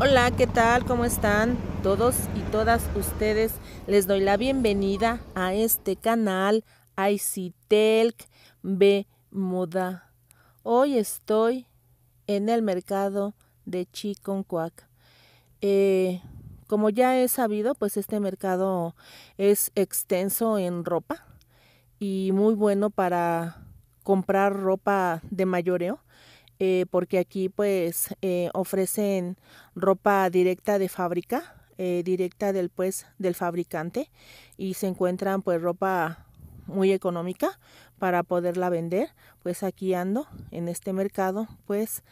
Hola, ¿qué tal? ¿Cómo están todos y todas ustedes? Les doy la bienvenida a este canal ICTELC B Moda. Hoy estoy en el mercado de Chiconcuac. Eh, como ya he sabido, pues este mercado es extenso en ropa y muy bueno para comprar ropa de mayoreo eh, porque aquí pues eh, ofrecen ropa directa de fábrica, eh, directa del pues del fabricante y se encuentran pues ropa muy económica para poderla vender. Pues aquí ando en este mercado pues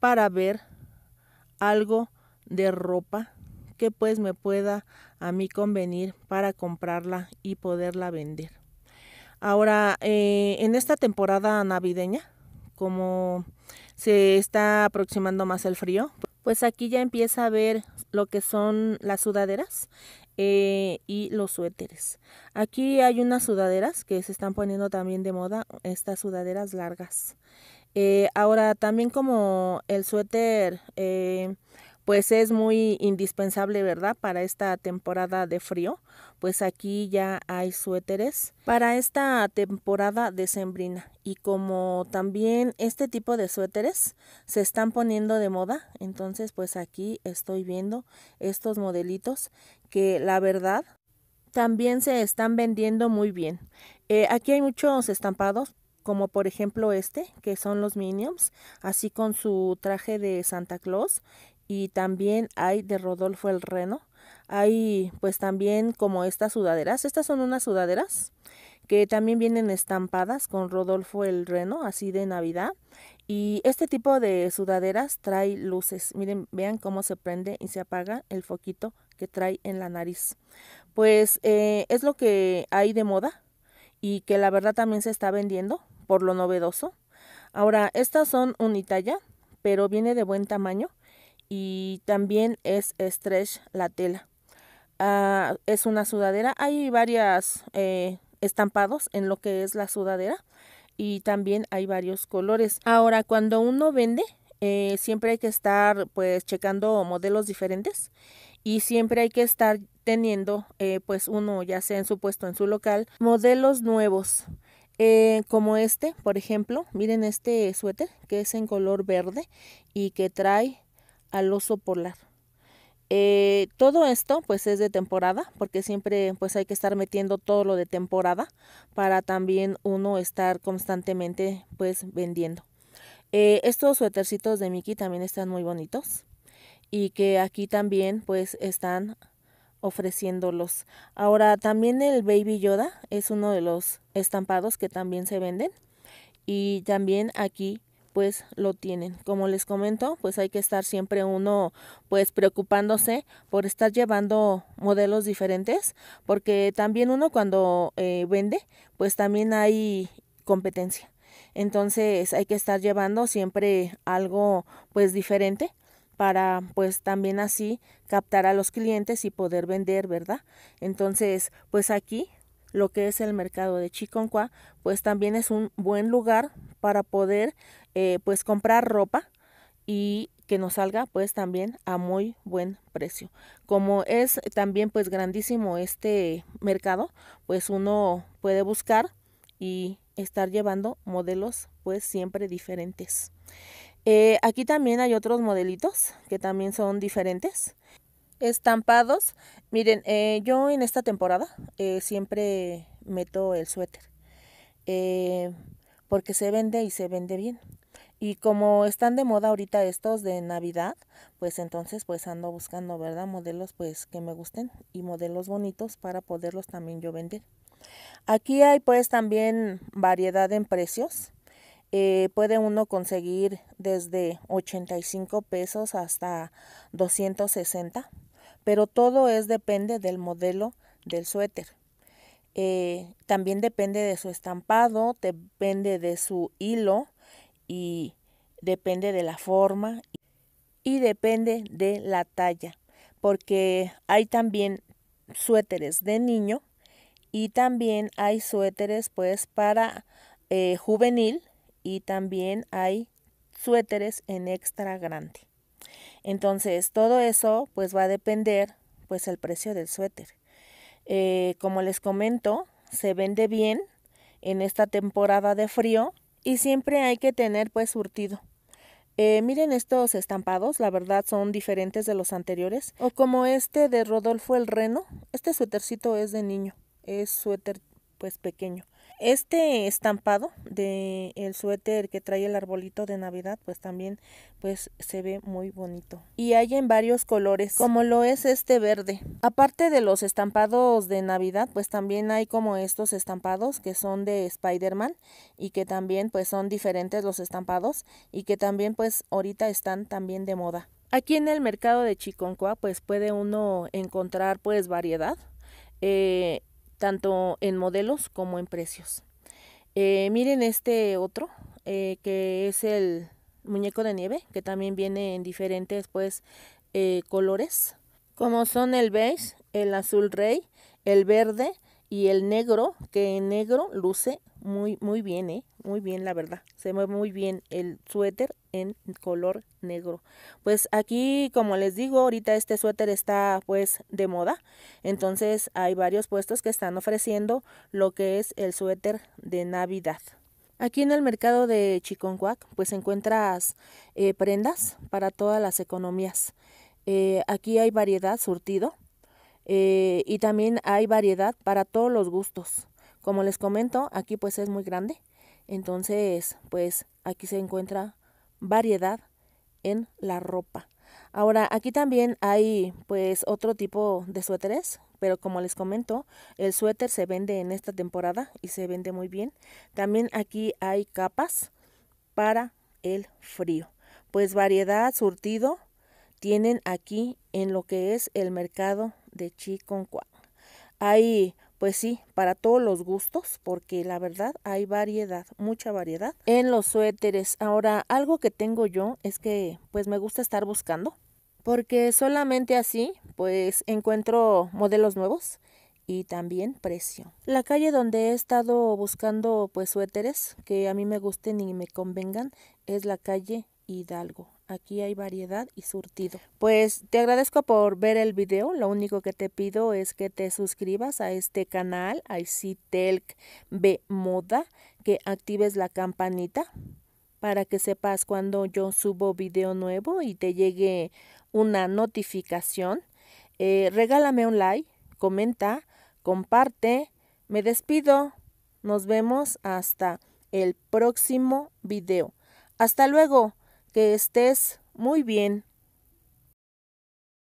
para ver algo de ropa que pues me pueda a mí convenir para comprarla y poderla vender. Ahora, en esta temporada navideña, como se está aproximando más el frío, pues aquí ya empieza a ver lo que son las sudaderas eh, y los suéteres. Aquí hay unas sudaderas que se están poniendo también de moda, estas sudaderas largas. Eh, ahora también como el suéter eh, pues es muy indispensable, ¿verdad? Para esta temporada de frío, pues aquí ya hay suéteres para esta temporada decembrina y como también este tipo de suéteres se están poniendo de moda, entonces pues aquí estoy viendo estos modelitos que la verdad también se están vendiendo muy bien. Eh, aquí hay muchos estampados, como por ejemplo este, que son los Minions, así con su traje de Santa Claus y también hay de Rodolfo el Reno. Hay pues también como estas sudaderas. Estas son unas sudaderas que también vienen estampadas con Rodolfo el Reno, así de Navidad. Y este tipo de sudaderas trae luces. Miren, vean cómo se prende y se apaga el foquito que trae en la nariz. Pues eh, es lo que hay de moda y que la verdad también se está vendiendo por lo novedoso. Ahora, estas son unitalla, pero viene de buen tamaño y también es stretch la tela. Ah, es una sudadera. Hay varias eh, estampados en lo que es la sudadera y también hay varios colores. Ahora, cuando uno vende, eh, siempre hay que estar pues checando modelos diferentes y siempre hay que estar teniendo eh, pues uno ya sea en su puesto en su local modelos nuevos como este por ejemplo miren este suéter que es en color verde y que trae al oso polar. Eh, todo esto pues es de temporada porque siempre pues hay que estar metiendo todo lo de temporada para también uno estar constantemente pues vendiendo. Eh, estos suétercitos de Mickey también están muy bonitos y que aquí también pues están ofreciéndolos. Ahora también el Baby Yoda es uno de los estampados que también se venden y también aquí pues lo tienen. Como les comento, pues hay que estar siempre uno pues preocupándose por estar llevando modelos diferentes, porque también uno cuando eh, vende, pues también hay competencia. Entonces hay que estar llevando siempre algo pues diferente para pues también así captar a los clientes y poder vender, ¿verdad? Entonces pues aquí lo que es el mercado de Chiconqua, pues también es un buen lugar para poder eh, pues comprar ropa y que nos salga pues también a muy buen precio. Como es también pues grandísimo este mercado, pues uno puede buscar y estar llevando modelos pues siempre diferentes. Eh, aquí también hay otros modelitos que también son diferentes. Estampados. Miren, eh, yo en esta temporada siempre meto el suéter porque se vende y se vende bien. Y como están de moda ahorita estos de Navidad, pues entonces pues ando buscando, ¿verdad? Modelos pues que me gusten y modelos bonitos para poderlos también yo vender. Aquí hay pues también variedad en precios. Eh, puede uno conseguir desde 85 pesos hasta 260, pero todo es depende del modelo del suéter. Eh, también depende de su estampado, depende de su hilo, y depende de la forma y depende de la talla, porque hay también suéteres de niño y también hay suéteres pues para eh, juvenil y también hay suéteres en extra grande. Entonces todo eso pues va a depender pues el precio del suéter. Eh, como les comento, se vende bien en esta temporada de frío y siempre hay que tener pues surtido. Eh, miren estos estampados, la verdad son diferentes de los anteriores. O como este de Rodolfo el Reno, este suétercito es de niño, es suéter pues pequeño. Este estampado de el suéter que trae el arbolito de Navidad, pues también pues se ve muy bonito. Y hay en varios colores, como lo es este verde. Aparte de los estampados de Navidad, pues también hay como estos estampados que son de Spider-Man y que también pues son diferentes los estampados y que también pues ahorita están también de moda. Aquí en el mercado de Chiconcoa pues puede uno encontrar pues variedad. Eh, tanto en modelos como en precios. Eh, miren este otro, eh, que es el muñeco de nieve, que también viene en diferentes pues eh, colores, como son el beige, el azul rey, el verde y el negro, que en negro luce muy, muy bien, ¿eh? Muy bien, la verdad. Se mueve muy bien el suéter en color negro. Pues aquí, como les digo, ahorita este suéter está pues de moda. Entonces hay varios puestos que están ofreciendo lo que es el suéter de Navidad. Aquí en el mercado de Chiconcuac, pues encuentras eh, prendas para todas las economías. Eh, aquí hay variedad, surtido, eh, y también hay variedad para todos los gustos. Como les comento, aquí pues es muy grande. Entonces, pues aquí se encuentra variedad en la ropa. Ahora, aquí también hay pues otro tipo de suéteres, pero como les comento, el suéter se vende en esta temporada y se vende muy bien. También aquí hay capas para el frío. Pues variedad, surtido, tienen aquí en lo que es el mercado de Chiconcuán. Hay pues sí, para todos los gustos, porque la verdad hay variedad, mucha variedad en los suéteres. Ahora, algo que tengo yo es que pues me gusta estar buscando, porque solamente así pues encuentro modelos nuevos y también precio. La calle donde he estado buscando pues suéteres que a mí me gusten y me convengan es la calle Hidalgo. Aquí hay variedad y surtido. Pues te agradezco por ver el video. Lo único que te pido es que te suscribas a este canal, ICTELC B Moda, que actives la campanita para que sepas cuando yo subo video nuevo y te llegue una notificación. Eh, regálame un like, comenta, comparte. Me despido. Nos vemos hasta el próximo video. Hasta luego que estés muy bien.